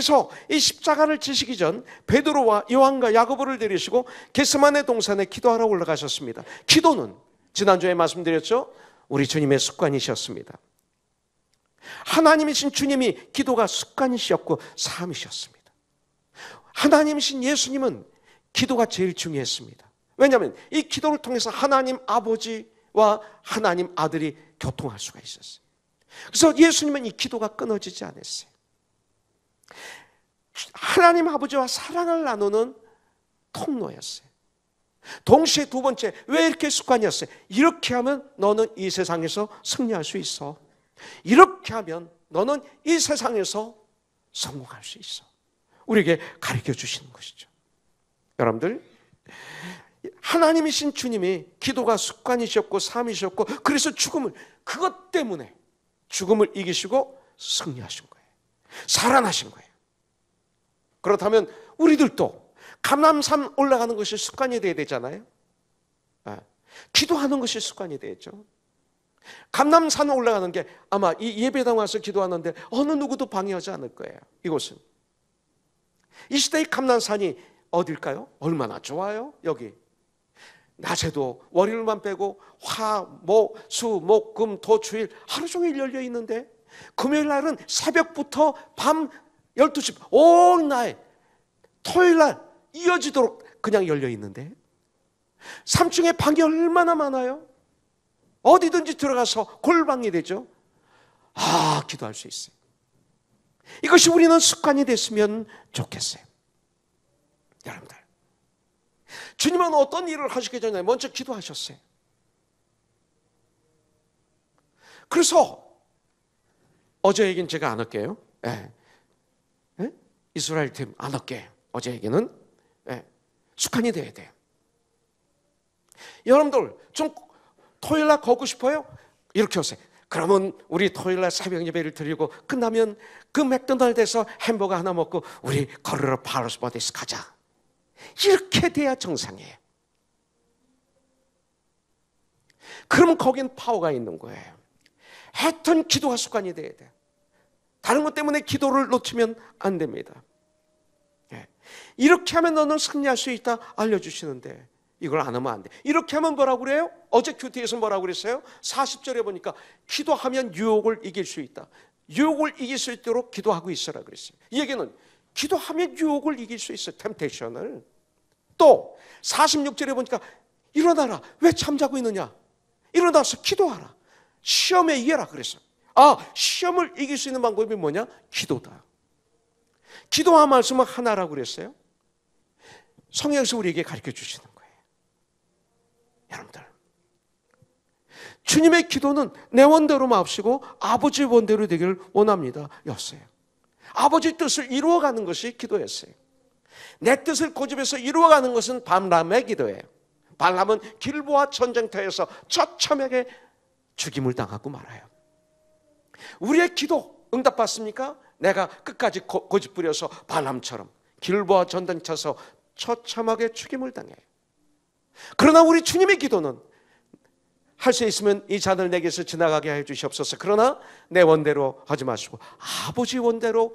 예수께서 이 십자가를 지시기 전 베드로와 요한과 야고보를 데리시고 게스만의 동산에 기도하러 올라가셨습니다. 기도는 지난주에 말씀드렸죠. 우리 주님의 습관이셨습니다. 하나님이신 주님이 기도가 습관이셨고 삶이셨습니다. 하나님이신 예수님은 기도가 제일 중요했습니다. 왜냐하면 이 기도를 통해서 하나님 아버지와 하나님 아들이 교통할 수가 있었어요. 그래서 예수님은 이 기도가 끊어지지 않았어요. 하나님 아버지와 사랑을 나누는 통로였어요. 동시에 두 번째, 왜 이렇게 습관이었어요? 이렇게 하면 너는 이 세상에서 승리할 수 있어. 이렇게 하면 너는 이 세상에서 성공할 수 있어. 우리에게 가르쳐 주시는 것이죠. 여러분들, 하나님이신 주님이 기도가 습관이셨고 삶이셨고 그래서 죽음을 그것 때문에 죽음을 이기시고 승리하신 거예요. 살아나신 거예요. 그렇다면 우리들도 감람산 올라가는 것이 습관이 돼야 되잖아요. 아, 기도하는 것이 습관이 되죠. 감남산 올라가는 게 아마 이 예배당 와서 기도하는데 어느 누구도 방해하지 않을 거예요. 이곳은 이 시대의 감남산이 어딜까요? 얼마나 좋아요? 여기 낮에도 월요일만 빼고 화, 목, 수, 목, 금, 토, 주일 하루 종일 열려 있는데 금요일 날은 새벽부터 밤 12시 온 날, 토요일 날 이어지도록 그냥 열려 있는데 3층에 방이 얼마나 많아요? 어디든지 들어가서 골방이 되죠. 아, 기도할 수 있어요. 이것이 우리는 습관이 됐으면 좋겠어요. 여러분들. 주님은 어떤 일을 하시겠 전에 먼저 기도하셨어요. 그래서 어제 얘기는 제가 안 할게요. 네. 이스라엘 팀 아너게 어제에게는 예, 숙한이 돼야 돼요. 여러분들 좀 토요일 날 걷고 싶어요? 이렇게 오세요. 그러면 우리 토요일 날 새벽 예배를 드리고 끝나면 그 맥도날드에서 햄버거 하나 먹고 우리 걸으러 파르스버디스 가자. 이렇게 돼야 정상이에요. 그럼 거긴 파워가 있는 거예요. 하여튼 기도가 습관이 돼야 돼. 요 다른 것 때문에 기도를 놓치면 안 됩니다. 예. 이렇게 하면 너는 승리할 수 있다 알려주시는데 이걸 안 하면 안 돼. 이렇게 하면 뭐라고 그래요? 어제 큐티에서 뭐라고 그랬어요? 40절에 보니까 기도하면 유혹을 이길 수 있다. 유혹을 이길 수 있도록 기도하고 있어라 그랬어요. 이 얘기는 기도하면 유혹을 이길 수 있어. 템테이션을. 또 46절에 보니까 일어나라. 왜 잠자고 있느냐? 일어나서 기도하라. 시험에 이겨라 그랬어요. 아, 시험을 이길 수 있는 방법이 뭐냐? 기도다. 기도와 말씀은 하나라고 그랬어요. 성경에서 우리에게 가르쳐 주시는 거예요. 여러분들. 주님의 기도는 내 원대로 마옵시고 아버지 원대로 되기를 원합니다. 였어요. 아버지 뜻을 이루어가는 것이 기도였어요. 내 뜻을 고집해서 이루어가는 것은 밤람의 기도예요. 발람은 길보와 전쟁터에서 처참하게 죽임을 당하고 말아요. 우리의 기도 응답받습니까? 내가 끝까지 고, 고집 부려서 바람처럼 길보와 전당 쳐서 처참하게 죽임을 당해 그러나 우리 주님의 기도는 할 수 있으면 이 잔을 내게서 지나가게 하여 주시옵소서. 그러나 내 원대로 하지 마시고 아버지 원대로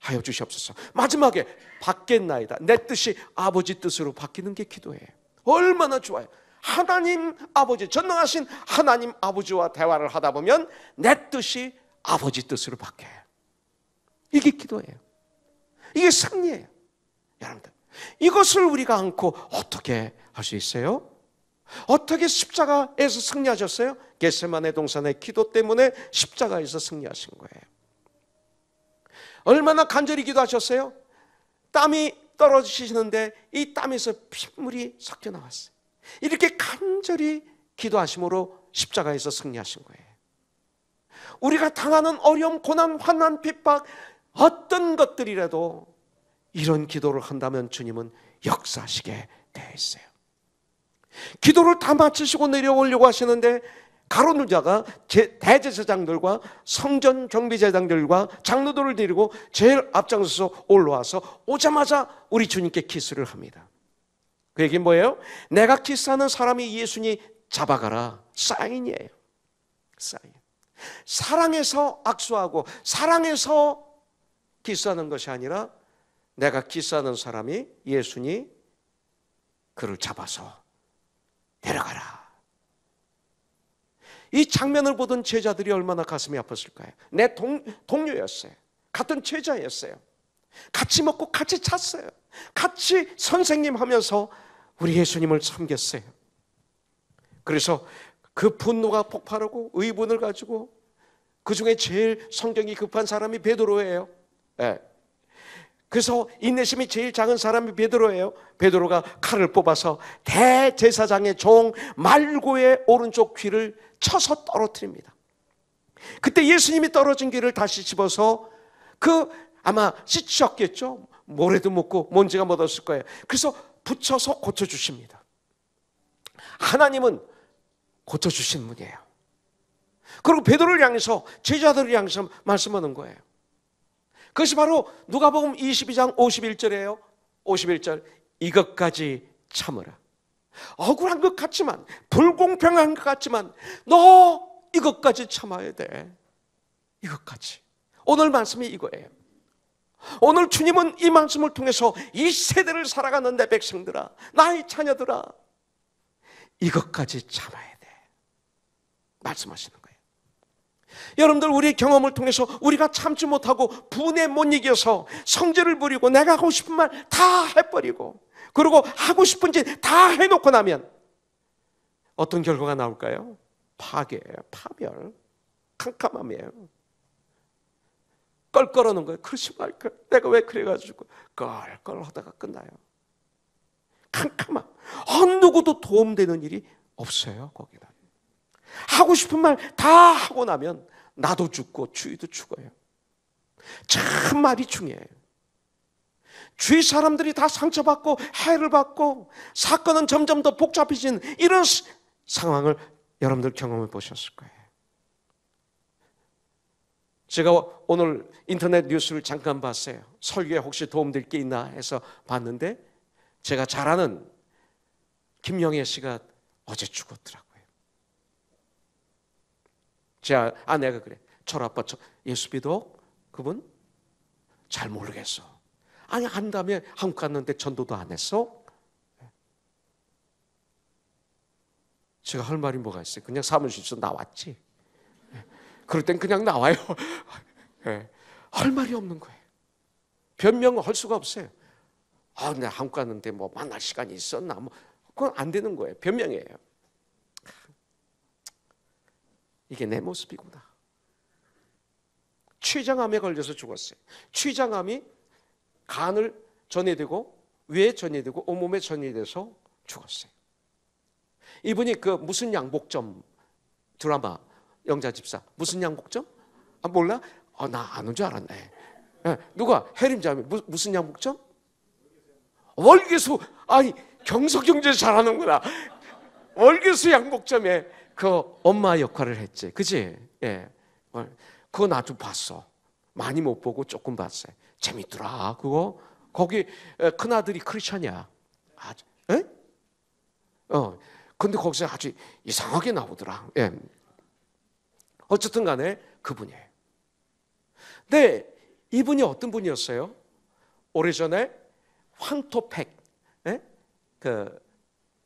하여 주시옵소서. 마지막에 바뀌나이다내 뜻이 아버지 뜻으로 바뀌는 게 기도예요. 얼마나 좋아요. 하나님 아버지 전능하신 하나님 아버지와 대화를 하다 보면 내 뜻이 아버지 뜻으로 바뀌어요. 이게 기도예요. 이게 승리예요. 여러분들 이것을 우리가 안고 어떻게 할 수 있어요? 어떻게 십자가에서 승리하셨어요? 게세만의 동산의 기도 때문에 십자가에서 승리하신 거예요. 얼마나 간절히 기도하셨어요? 땀이 떨어지시는데 이 땀에서 핏물이 섞여 나왔어요. 이렇게 간절히 기도하심으로 십자가에서 승리하신 거예요. 우리가 당하는 어려움, 고난, 환난, 핍박 어떤 것들이라도 이런 기도를 한다면 주님은 역사시게 되어 있어요. 기도를 다 마치시고 내려오려고 하시는데 가로눌 자가 대제사장들과 성전 경비제장들과 장로들을 데리고 제일 앞장서서 올라와서 오자마자 우리 주님께 키스를 합니다. 그 얘기는 뭐예요? 내가 키스하는 사람이 예수니 잡아가라. 사인이에요. 사인. 사랑해서 악수하고 사랑해서 키스하는 것이 아니라 내가 키스하는 사람이 예수니 그를 잡아서 데려가라. 이 장면을 보던 제자들이 얼마나 가슴이 아팠을까요? 내 동, 동료였어요. 같은 제자였어요. 같이 먹고 같이 찼어요. 같이 선생님 하면서 우리 예수님을 섬겼어요. 그래서 그 분노가 폭발하고 의분을 가지고 그 중에 제일 성격이 급한 사람이 베드로예요. 예. 그래서 인내심이 제일 작은 사람이 베드로예요. 베드로가 칼을 뽑아서 대제사장의 종 말고의 오른쪽 귀를 쳐서 떨어뜨립니다. 그때 예수님이 떨어진 귀를 다시 집어서 그 아마 씻으셨겠죠. 모래도 묻고 먼지가 묻었을 거예요. 그래서 붙여서 고쳐주십니다. 하나님은 고쳐주신 분이에요. 그리고 베드로를 향해서 제자들을 향해서 말씀하는 거예요. 그것이 바로 누가복음 22장 51절이에요. 51절 이것까지 참으라. 억울한 것 같지만 불공평한 것 같지만 너 이것까지 참아야 돼. 이것까지. 오늘 말씀이 이거예요. 오늘 주님은 이 말씀을 통해서 이 세대를 살아가는 내 백성들아, 나의 자녀들아, 이것까지 참아야 돼. 말씀하시는 거예요. 여러분들 우리의 경험을 통해서 우리가 참지 못하고 분에 못 이겨서 성질을 부리고 내가 하고 싶은 말 다 해버리고 그리고 하고 싶은 짓 다 해놓고 나면 어떤 결과가 나올까요? 파괴, 파멸, 캄캄함이에요. 껄껄하는 거예요. 그러지 말걸. 내가 왜 그래가지고 껄껄하다가 끝나요. 캄캄한 어 누구도 도움되는 일이 없어요. 거기는 하고 싶은 말 다 하고 나면 나도 죽고 주위도 죽어요. 참 말이 중요해요. 주위 사람들이 다 상처받고 해를 받고 사건은 점점 더 복잡해진 이런 상황을 여러분들 경험해 보셨을 거예요. 제가 오늘 인터넷 뉴스를 잠깐 봤어요. 설교에 혹시 도움될 게 있나 해서 봤는데 제가 잘 아는 김영애 씨가 어제 죽었더라고요. 제 아내가 아, 그래. 철아빠 예수 비독 그분 잘 모르겠어. 아니 한다음 한국 갔는데 전도도 안 했어? 제가 할 말이 뭐가 있어요? 그냥 사무실에서 나왔지. 그럴 땐 그냥 나와요. 네. 할 말이 없는 거예요. 변명을 할 수가 없어요. 아, 내가 한국 갔는데 뭐 만날 시간이 있었나? 뭐 그건 안 되는 거예요. 변명이에요. 이게 내 모습이구나. 취장암에 걸려서 죽었어요. 취장암이 간을 전이되고 위에 전이되고 온몸에 전이돼서 죽었어요. 이분이 그 무슨 양복점 드라마 영자 집사. 무슨 양복점? 아, 몰라? 아, 나 아는 줄 알았네. 네. 누가? 해림자 무, 무슨 양복점? 월계수. 아니, 경석경제 잘하는구나. 월계수 양복점에 그 엄마 역할을 했지. 그지? 예. 어, 그거 나도 봤어. 많이 못 보고 조금 봤어 재밌더라. 그거. 거기 큰 아들이 크리스천이야. 아, 에? 어. 근데 거기서 아주 이상하게 나오더라. 예. 어쨌든 간에 그분이에요. 근데 네, 이분이 어떤 분이었어요? 오래전에 황토팩, 예? 그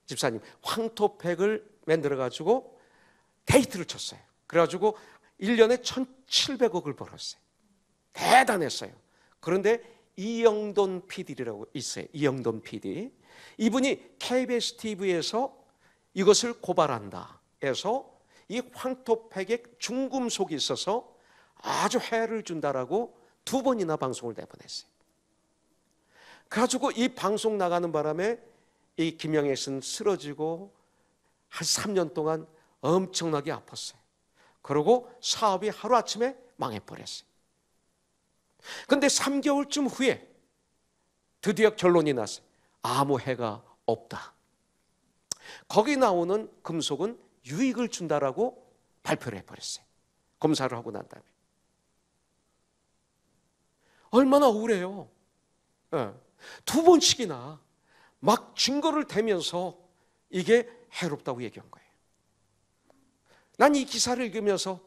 집사님 황토팩을 만들어 가지고 데이트를 쳤어요. 그래가지고 1년에 1,700억을 벌었어요. 대단했어요. 그런데 이영돈 PD라고 있어요. 이영돈 PD. 이분이 KBS TV에서 이것을 고발한다 해서 이 황토팩에 중금속이 있어서 아주 해를 준다라고 두 번이나 방송을 내보냈어요. 그래가지고 이 방송 나가는 바람에 이 김영애 씨는 쓰러지고 한 3년 동안 엄청나게 아팠어요. 그리고 사업이 하루아침에 망해버렸어요. 근데 3개월쯤 후에 드디어 결론이 났어요. 아무 해가 없다. 거기 나오는 금속은 유익을 준다라고 발표를 해버렸어요. 검사를 하고 난 다음에. 얼마나 억울해요. 네. 예. 두 번씩이나 막 증거를 대면서 이게 해롭다고 얘기한 거예요. 난 이 기사를 읽으면서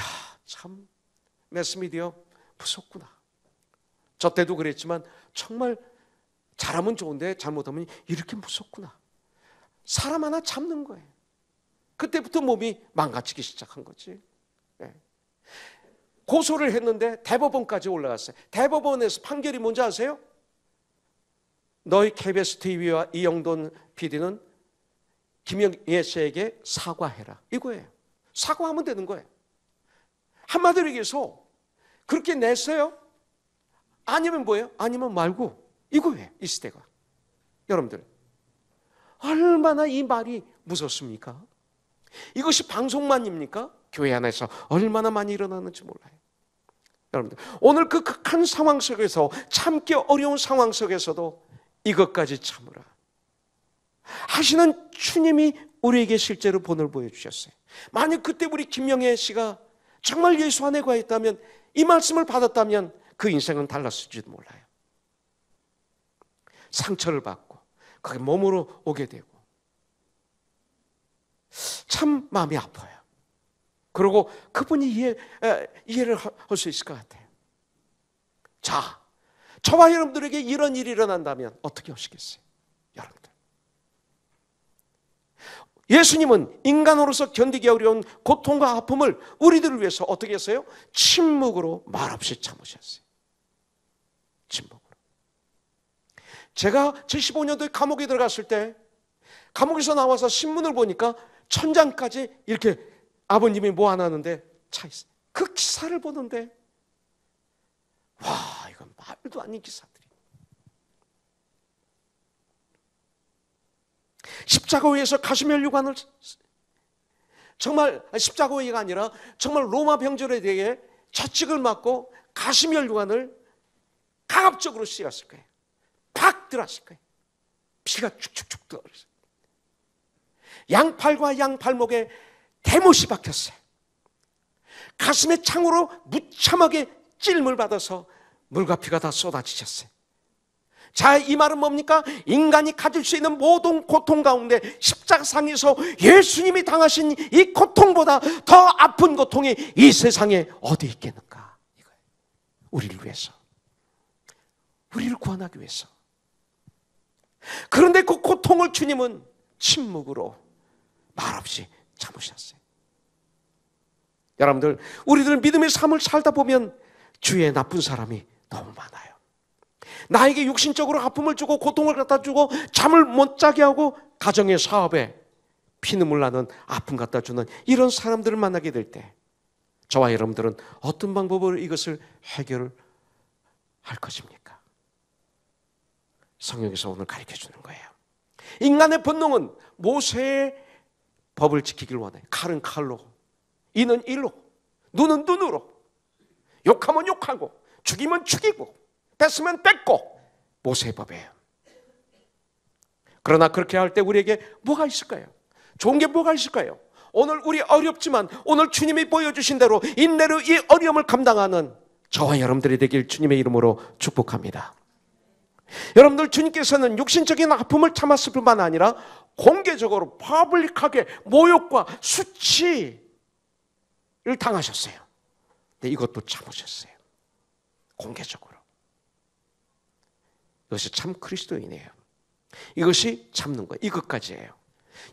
야, 참 매스미디어 무섭구나. 저 때도 그랬지만 정말 잘하면 좋은데 잘못하면 이렇게 무섭구나. 사람 하나 잡는 거예요. 그때부터 몸이 망가지기 시작한 거지. 예. 고소를 했는데 대법원까지 올라갔어요. 대법원에서 판결이 뭔지 아세요? 너희 KBS TV와 이영돈 PD는 김영예 씨에게 사과해라. 이거예요. 사과하면 되는 거예요. 한마디로 얘기해서 그렇게 냈어요? 아니면 뭐예요? 아니면 말고 이거예요. 이 시대가. 여러분들 얼마나 이 말이 무섭습니까? 이것이 방송만입니까? 교회 안에서 얼마나 많이 일어나는지 몰라요. 여러분들, 오늘 그 극한 상황 속에서 참기 어려운 상황 속에서도 이것까지 참으라. 하시는 주님이 우리에게 실제로 본을 보여주셨어요. 만약 그때 우리 김영애 씨가 정말 예수 안에 가 있다면 이 말씀을 받았다면 그 인생은 달랐을지도 몰라요. 상처를 받고 그게 몸으로 오게 되고 참 마음이 아파요. 그리고 그분이 이해, 이해를 할 수 있을 것 같아요. 자, 저와 여러분들에게 이런 일이 일어난다면 어떻게 하시겠어요? 여러분들. 예수님은 인간으로서 견디기 어려운 고통과 아픔을 우리들을 위해서 어떻게 했어요? 침묵으로 말없이 참으셨어요. 침묵으로. 제가 75년도에 감옥에 들어갔을 때 감옥에서 나와서 신문을 보니까 천장까지 이렇게 아버님이 모아놨는데 차 있어요. 그 기사를 보는데 와 이건 말도 아닌 기사들이 십자가 위에서 가슴 혈류관을 정말 십자가 위가 아니라 정말 로마 병졸에 대해 좌측을 맞고 가슴 혈류관을 강압적으로 씌웠을 거예요. 팍 들어왔을 거예요. 피가 축축축 떨어졌어요. 양팔과 양팔목에 대못이 박혔어요. 가슴에 창으로 무참하게 찔물 받아서 물과 피가 다 쏟아지셨어요. 자, 이 말은 뭡니까? 인간이 가질 수 있는 모든 고통 가운데 십자상에서 예수님이 당하신 이 고통보다 더 아픈 고통이 이 세상에 어디 있겠는가? 이거예요. 우리를 위해서. 우리를 구원하기 위해서. 그런데 그 고통을 주님은 침묵으로 말없이 참으셨어요. 여러분들, 우리들은 믿음의 삶을 살다 보면 주위에 나쁜 사람이 너무 많아요. 나에게 육신적으로 아픔을 주고 고통을 갖다 주고 잠을 못 자게 하고 가정의 사업에 피눈물 나는 아픔 갖다 주는 이런 사람들을 만나게 될 때 저와 여러분들은 어떤 방법으로 이것을 해결할 것입니까? 성령에서 오늘 가르쳐 주는 거예요. 인간의 본능은 모세의 법을 지키길 원해. 칼은 칼로, 이는 일로, 눈은 눈으로, 욕하면 욕하고, 죽이면 죽이고, 뺐으면 뺐고, 모세의 법이에요. 그러나 그렇게 할 때 우리에게 뭐가 있을까요? 좋은 게 뭐가 있을까요? 오늘 우리 어렵지만 오늘 주님이 보여주신 대로 인내로 이 어려움을 감당하는 저와 여러분들이 되길 주님의 이름으로 축복합니다. 여러분들 주님께서는 육신적인 아픔을 참았을 뿐만 아니라 공개적으로 파블릭하게 모욕과 수치를 당하셨어요. 근데 이것도 참으셨어요. 공개적으로. 이것이 참 그리스도인이에요. 이것이 참는 거예요. 이것까지예요.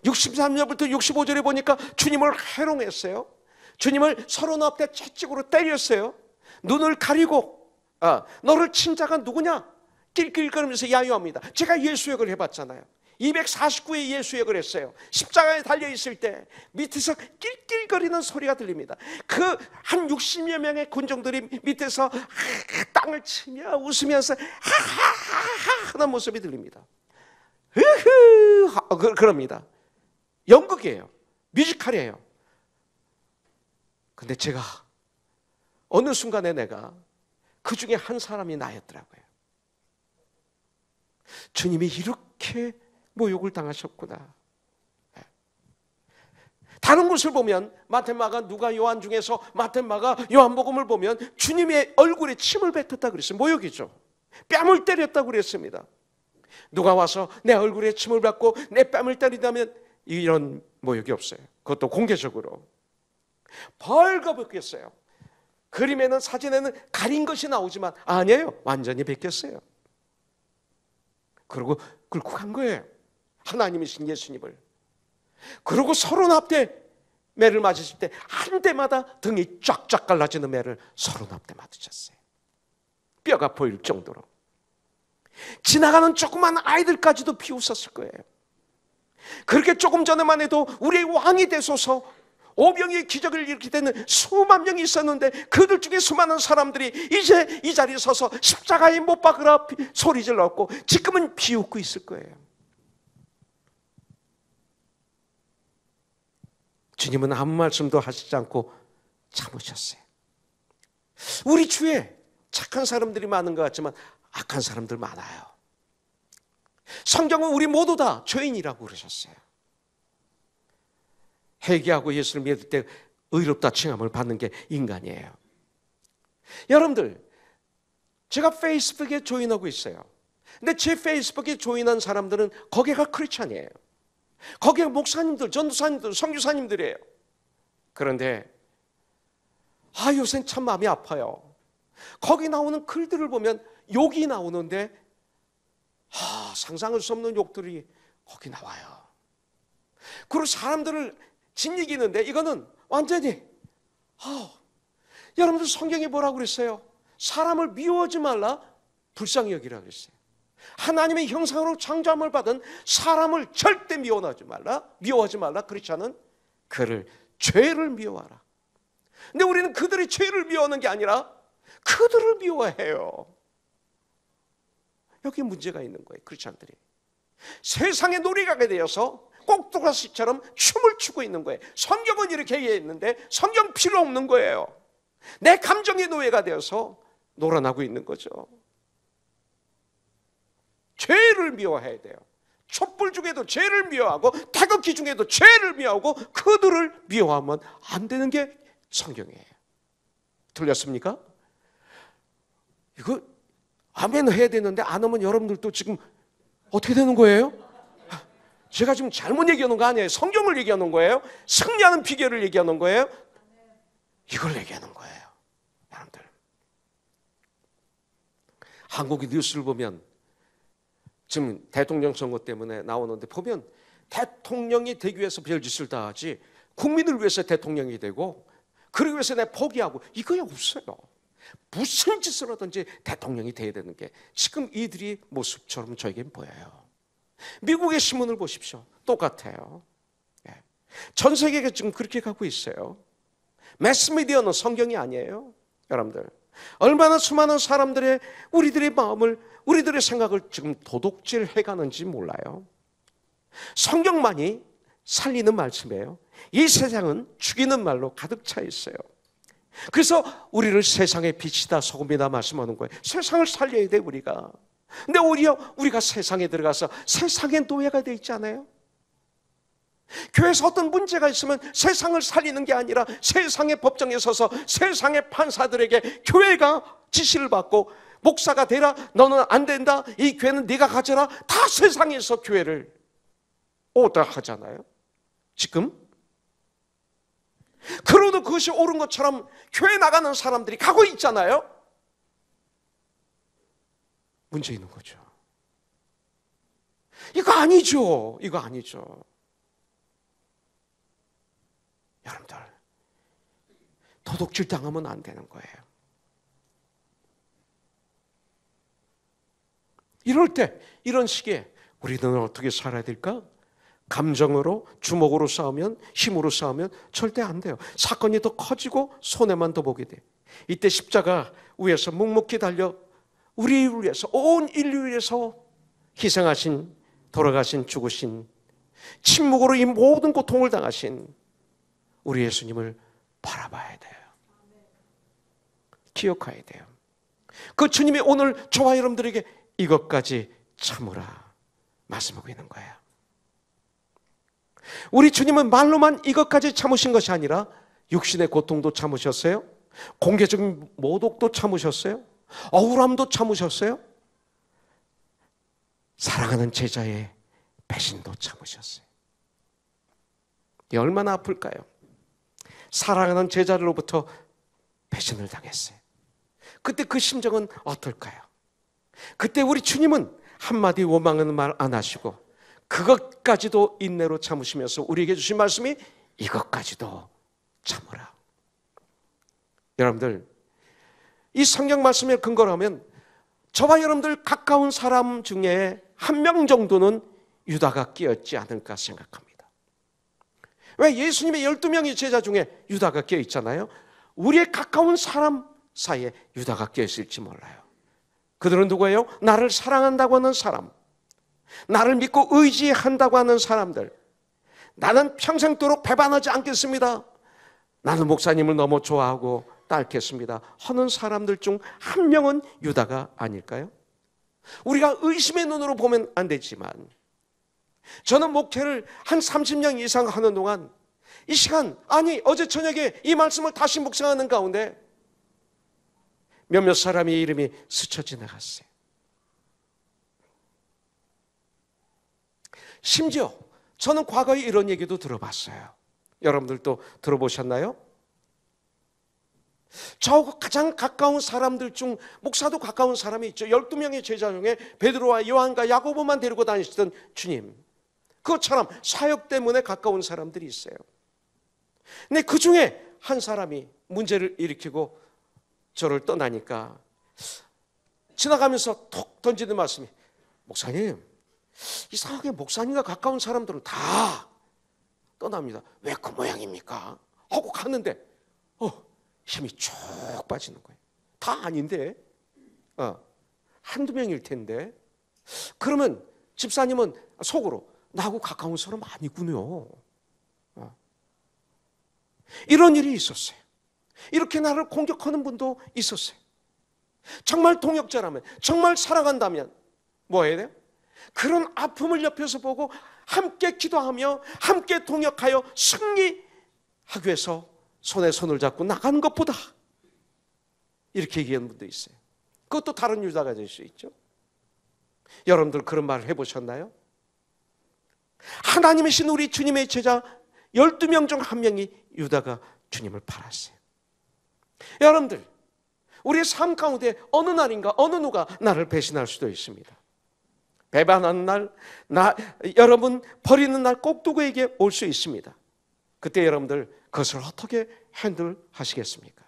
63절부터 65절에 보니까 주님을 해롱했어요. 주님을 서론 앞에 채찍으로 때렸어요. 눈을 가리고 아, 너를 친자가 누구냐? 낄낄거리면서 야유합니다. 제가 예수역을 해봤잖아요. 249의 예수 역을 했어요 십자가에 달려 있을 때 밑에서 낄낄거리는 소리가 들립니다. 그 한 60여 명의 군종들이 밑에서 땅을 치며 웃으면서 하하하하 하는 모습이 들립니다. 흐흐 그, 그럽니다. 연극이에요. 뮤지컬이에요. 근데 제가 어느 순간에 내가 그 중에 한 사람이 나였더라고요. 주님이 이렇게 모욕을 당하셨구나. 예. 다른 곳을 보면 마테마가 누가 요한 중에서 마테마가 요한복음을 보면 주님의 얼굴에 침을 뱉었다 그랬어요. 모욕이죠. 뺨을 때렸다 그랬습니다. 누가 와서 내 얼굴에 침을 받고 내 뺨을 때린다면 이런 모욕이 없어요. 그것도 공개적으로. 벌거벗겼어요. 그림에는 사진에는 가린 것이 나오지만 아니에요. 완전히 벗겼어요. 그리고 굴곡한 거예요. 하나님이신 예수님을 그리고 서른 앞대 매를 맞으실 때 한 대마다 등이 쫙쫙 갈라지는 매를 서른 앞대 맞으셨어요. 뼈가 보일 정도로 지나가는 조그만 아이들까지도 비웃었을 거예요. 그렇게 조금 전에만 해도 우리의 왕이 되소서 오병의 기적을 일으키는 수만 명이 있었는데 그들 중에 수많은 사람들이 이제 이 자리에 서서 십자가에 못 박으라 소리 질렀고 지금은 비웃고 있을 거예요. 주님은 아무 말씀도 하시지 않고 참으셨어요. 우리 주에 착한 사람들이 많은 것 같지만 악한 사람들 많아요. 성경은 우리 모두 다 죄인이라고 그러셨어요. 회개하고 예수를 믿을 때 의롭다 칭함을 받는 게 인간이에요. 여러분들, 제가 페이스북에 조인하고 있어요. 근데 제 페이스북에 조인한 사람들은 거기가 크리스찬이에요. 거기에 목사님들, 전도사님들, 성교사님들이에요. 그런데 아 요새는 참 마음이 아파요. 거기 나오는 글들을 보면 욕이 나오는데 아 상상할 수 없는 욕들이 거기 나와요. 그리고 사람들을 짓이기는데 이거는 완전히 아 여러분들 성경에 뭐라고 그랬어요? 사람을 미워하지 말라 불쌍히 여기라 그랬어요. 하나님의 형상으로 창조함을 받은 사람을 절대 미워하지 말라. 미워하지 말라. 그렇지 않은 그를 죄를 미워하라. 근데 우리는 그들의 죄를 미워하는 게 아니라 그들을 미워해요. 여기 문제가 있는 거예요. 크리스천들이 세상의 놀이가게 되어서 꼭두가시처럼 춤을 추고 있는 거예요. 성경은 이렇게 얘기했는데 성경 필요 없는 거예요. 내 감정의 노예가 되어서 놀아나고 있는 거죠. 죄를 미워해야 돼요. 촛불 중에도 죄를 미워하고 태극기 중에도 죄를 미워하고 그들을 미워하면 안 되는 게 성경이에요. 들렸습니까? 이거 아멘 해야 되는데 안 하면 여러분들도 지금 어떻게 되는 거예요? 제가 지금 잘못 얘기하는 거 아니에요. 성경을 얘기하는 거예요. 승리하는 비결을 얘기하는 거예요. 이걸 얘기하는 거예요. 여러분들. 한국의 뉴스를 보면 지금 대통령 선거 때문에 나오는데 보면 대통령이 되기 위해서 별짓을 다 하지 국민을 위해서 대통령이 되고 그러기 위해서 내 포기하고 이거야 없어요. 무슨 짓을 하든지 대통령이 돼야 되는 게 지금 이들이 모습처럼 저에겐 보여요. 미국의 신문을 보십시오. 똑같아요. 예. 전 세계가 지금 그렇게 가고 있어요. 매스미디어는 성경이 아니에요. 여러분들. 얼마나 수많은 사람들의 우리들의 마음을 우리들의 생각을 지금 도둑질 해가는지 몰라요. 성경만이 살리는 말씀이에요. 이 세상은 죽이는 말로 가득 차 있어요. 그래서 우리를 세상의 빛이다 소금이다 말씀하는 거예요. 세상을 살려야 돼 우리가. 근데 오히려 우리가 세상에 들어가서 세상의 노예가 돼 있잖아요. 교회에서 어떤 문제가 있으면 세상을 살리는 게 아니라 세상의 법정에 서서 세상의 판사들에게 교회가 지시를 받고 목사가 되라 너는 안 된다 이 교회는 네가 가져라 다 세상에서 교회를 오다 하잖아요 지금 그러도 그것이 옳은 것처럼 교회 나가는 사람들이 가고 있잖아요 문제 있는 거죠 이거 아니죠 이거 아니죠 여러분들 도둑질 당하면 안 되는 거예요. 이럴 때 이런 시기 우리는 어떻게 살아야 될까? 감정으로 주먹으로 싸우면 힘으로 싸우면 절대 안 돼요. 사건이 더 커지고 손해만 더 보게 돼. 이때 십자가 위에서 묵묵히 달려 우리 위해서 온 인류 위해서 희생하신 돌아가신 죽으신 침묵으로 이 모든 고통을 당하신 우리 예수님을 바라봐야 돼요. 기억해야 돼요. 그 주님이 오늘 저와 여러분들에게 이것까지 참으라 말씀하고 있는 거예요. 우리 주님은 말로만 이것까지 참으신 것이 아니라 육신의 고통도 참으셨어요. 공개적인 모독도 참으셨어요. 억울함도 참으셨어요. 사랑하는 제자의 배신도 참으셨어요. 얼마나 아플까요? 사랑하는 제자들로부터 배신을 당했어요. 그때 그 심정은 어떨까요? 그때 우리 주님은 한마디 원망하는 말 안 하시고 그것까지도 인내로 참으시면서 우리에게 주신 말씀이 이것까지도 참으라. 여러분들 이 성경 말씀에 근거를 하면 저와 여러분들 가까운 사람 중에 한 명 정도는 유다가 끼었지 않을까 생각합니다. 왜 예수님의 12명의 제자 중에 유다가 껴 있잖아요. 우리의 가까운 사람 사이에 유다가 껴 있을지 몰라요. 그들은 누구예요? 나를 사랑한다고 하는 사람. 나를 믿고 의지한다고 하는 사람들. 나는 평생도록 배반하지 않겠습니다. 나는 목사님을 너무 좋아하고 따겠습니다 하는 사람들 중 한 명은 유다가 아닐까요? 우리가 의심의 눈으로 보면 안 되지만 저는 목회를 한 30년 이상 하는 동안 이 시간, 아니, 어제 저녁에 이 말씀을 다시 묵상하는 가운데 몇몇 사람의 이름이 스쳐 지나갔어요. 심지어 저는 과거에 이런 얘기도 들어봤어요. 여러분들도 들어보셨나요? 저하고 가장 가까운 사람들 중 목사도 가까운 사람이 있죠. 12명의 제자 중에 베드로와 요한과 야고보만 데리고 다니시던 주님. 그것처럼 사역 때문에 가까운 사람들이 있어요. 근데 그 중에 한 사람이 문제를 일으키고 저를 떠나니까 지나가면서 톡 던지는 말씀이 목사님 이상하게 목사님과 가까운 사람들은 다 떠납니다. 왜 그 모양입니까? 하고 갔는데 어 힘이 쭉 빠지는 거예요. 다 아닌데 어 한두 명일 텐데 그러면 집사님은 속으로 나하고 가까운 사람 아니군요. 어. 이런 일이 있었어요. 이렇게 나를 공격하는 분도 있었어요. 정말 동역자라면, 정말 살아간다면 뭐 해야 돼요? 그런 아픔을 옆에서 보고 함께 기도하며 함께 동역하여 승리하기 위해서 손에 손을 잡고 나가는 것보다 이렇게 얘기하는 분도 있어요. 그것도 다른 유다가 될 수 있죠. 여러분들 그런 말을 해보셨나요? 하나님의 신 우리 주님의 제자 12명 중1 명이 유다가 주님을 팔았어요. 여러분들, 우리삶 가운데 어느 날인가 어느 누가 나를 배신할 수도 있습니다. 배반하는 날, 나, 여러분 버리는 날꼭 누구에게 올 수 있습니다. 그때 여러분들 그것을 어떻게 핸들하시겠습니까?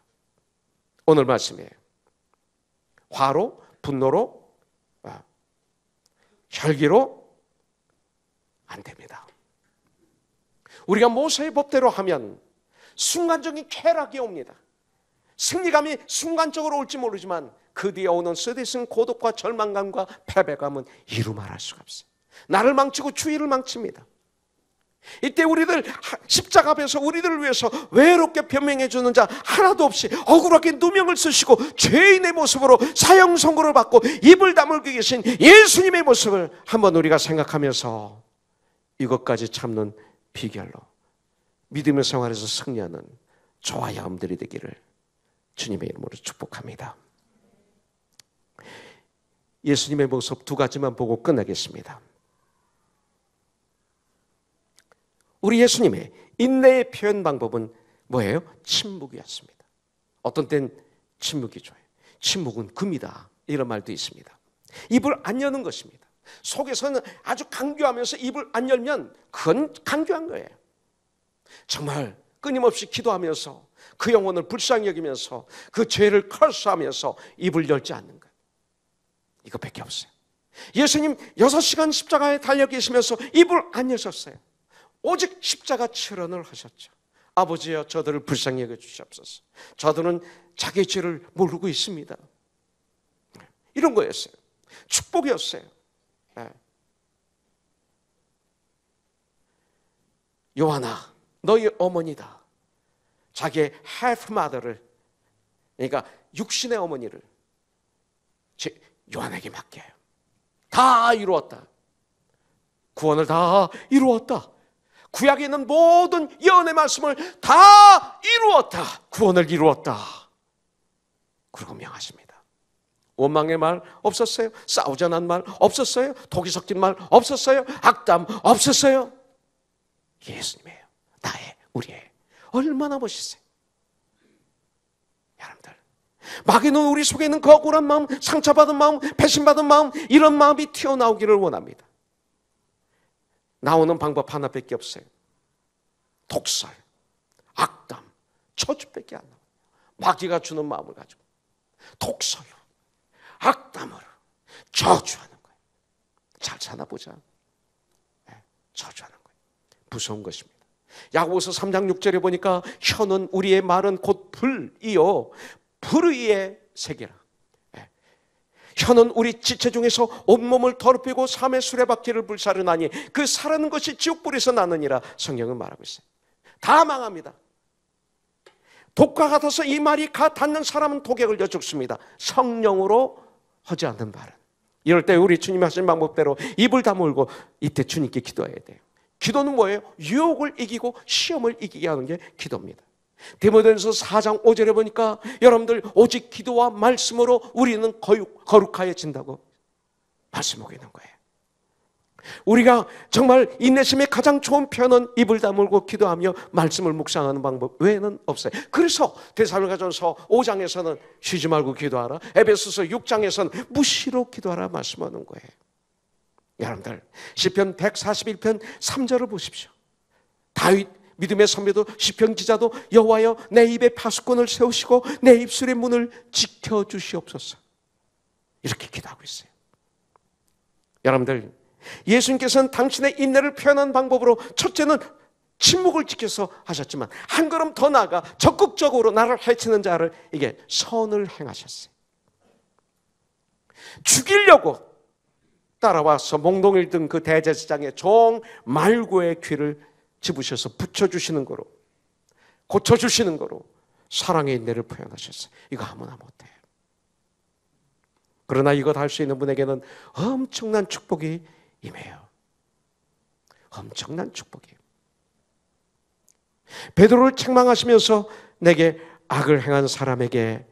오늘 말씀이에요. 화로, 분노로, 아, 혈기로, 안 됩니다. 우리가 모세의 법대로 하면 순간적인 쾌락이 옵니다. 승리감이 순간적으로 올지 모르지만 그 뒤에 오는 쓰디쓴 고독과 절망감과 패배감은 이루 말할 수가 없어요. 나를 망치고 주위를 망칩니다. 이때 우리들 십자가 앞에서 우리들을 위해서 외롭게 변명해 주는 자 하나도 없이 억울하게 누명을 쓰시고 죄인의 모습으로 사형 선고를 받고 입을 다물게 계신 예수님의 모습을 한번 우리가 생각하면서 이것까지 참는 비결로 믿음의 생활에서 승리하는 저와 여러들이 되기를 주님의 이름으로 축복합니다. 예수님의 모습 두 가지만 보고 끝내겠습니다 우리 예수님의 인내의 표현 방법은 뭐예요? 침묵이었습니다. 어떤 땐 침묵이 좋아요. 침묵은 금이다. 이런 말도 있습니다. 입을 안 여는 것입니다. 속에서는 아주 강조하면서 입을 안 열면 그건 강조한 거예요. 정말 끊임없이 기도하면서 그 영혼을 불쌍히 여기면서 그 죄를 컬수하면서 입을 열지 않는 것. 이거밖에 없어요. 예수님 6시간 십자가에 달려 계시면서 입을 안 여셨어요. 오직 십자가 출연을 하셨죠. 아버지여 저들을 불쌍히 여겨 주시옵소서. 저들은 자기 죄를 모르고 있습니다. 이런 거였어요. 축복이었어요. 예. 요하나 너희 어머니다. 자기의 half mother를 그러니까 육신의 어머니를 요한에게 맡겨요. 다 이루었다. 구원을 다 이루었다. 구약에 있는 모든 예언의 말씀을 다 이루었다. 구원을 이루었다. 그러고 명하십니다. 원망의 말 없었어요. 싸우자는 말 없었어요. 독이 섞인 말 없었어요. 악담 없었어요. 예수님이에요. 나의, 우리의. 얼마나 멋있어요. 여러분들. 마귀는 우리 속에 있는 거구란 그 마음, 상처받은 마음, 배신받은 마음, 이런 마음이 튀어나오기를 원합니다. 나오는 방법 하나밖에 없어요. 독살, 악담, 저주밖에 안 나와요. 마귀가 주는 마음을 가지고. 독서요. 악담으로 저주하는 거예요. 잘 살아보자. 예, 저주하는 거예요. 무서운 것입니다. 야고보서 3장 6절에 보니까 혀는 우리의 말은 곧 불이요 불의의 세계라. 예. 혀는 우리 지체 중에서 온몸을 더럽히고 삶의 수레바퀴를 불사르나니 그 사라는 것이 지옥불에서 나느니라 성경은 말하고 있어요. 다 망합니다. 독과 같아서 이 말이 가 닿는 사람은 독에 걸려 죽습니다. 성령으로 하지 않는 바른. 이럴 때 우리 주님 하신 방법대로 입을 다물고 이때 주님께 기도해야 돼요. 기도는 뭐예요? 유혹을 이기고 시험을 이기게 하는 게 기도입니다. 디모데서 4장 5절에 보니까 여러분들 오직 기도와 말씀으로 우리는 거룩하여진다고 말씀하고 있는 거예요. 우리가 정말 인내심의 가장 좋은 표현은 입을 다물고 기도하며 말씀을 묵상하는 방법 외에는 없어요. 그래서 대사로가전서 5장에서는 쉬지 말고 기도하라. 에베소서 6장에서는 무시로 기도하라 말씀하는 거예요. 여러분들 시편 141편 3절을 보십시오. 다윗 믿음의 선배도 시편 기자도 여호와여 내 입에 파수꾼을 세우시고 내 입술의 문을 지켜 주시옵소서. 이렇게 기도하고 있어요. 여러분들 예수님께서는 당신의 인내를 표현한 방법으로 첫째는 침묵을 지켜서 하셨지만 한 걸음 더 나아가 적극적으로 나를 해치는 자를 이게 선을 행하셨어요. 죽이려고 따라와서 몽동일 등 그 대제사장의 종 말고의 귀를 집으셔서 붙여주시는 거로 고쳐주시는 거로 사랑의 인내를 표현하셨어요. 이거 아무나 못해요. 그러나 이것 할 수 있는 분에게는 엄청난 축복이 임해요. 엄청난 축복이에요. 베드로를 책망하시면서 내게 악을 행한 사람에게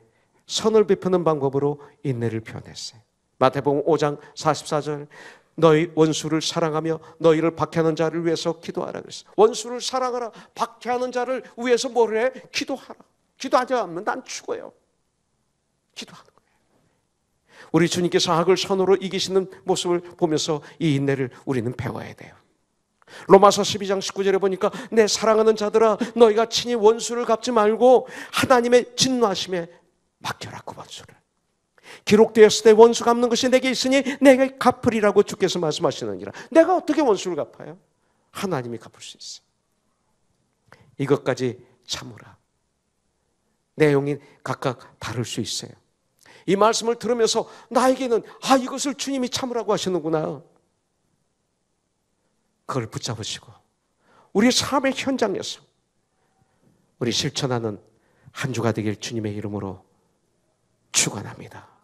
선을 베푸는 방법으로 인내를 표현했어요. 마태복음 5장 44절 너희 원수를 사랑하며 너희를 박해하는 자를 위해서 기도하라 그랬어. 원수를 사랑하라. 박해하는 자를 위해서 뭘 해? 기도하라. 기도하지 않으면 난 죽어요. 기도하라. 우리 주님께서 악을 선으로 이기시는 모습을 보면서 이 인내를 우리는 배워야 돼요. 로마서 12장 19절에 보니까 내 사랑하는 자들아 너희가 친히 원수를 갚지 말고 하나님의 진노하심에 맡겨라 그 원수를. 기록되었을 때 원수 갚는 것이 내게 있으니 내게 갚으리라고 주께서 말씀하시느니라. 내가 어떻게 원수를 갚아요? 하나님이 갚을 수 있어. 이것까지 참으라. 내용이 각각 다를 수 있어요. 이 말씀을 들으면서 나에게는 아, 이것을 주님이 참으라고 하시는구나. 그걸 붙잡으시고 우리 삶의 현장에서 우리 실천하는 한 주가 되길 주님의 이름으로 축원합니다.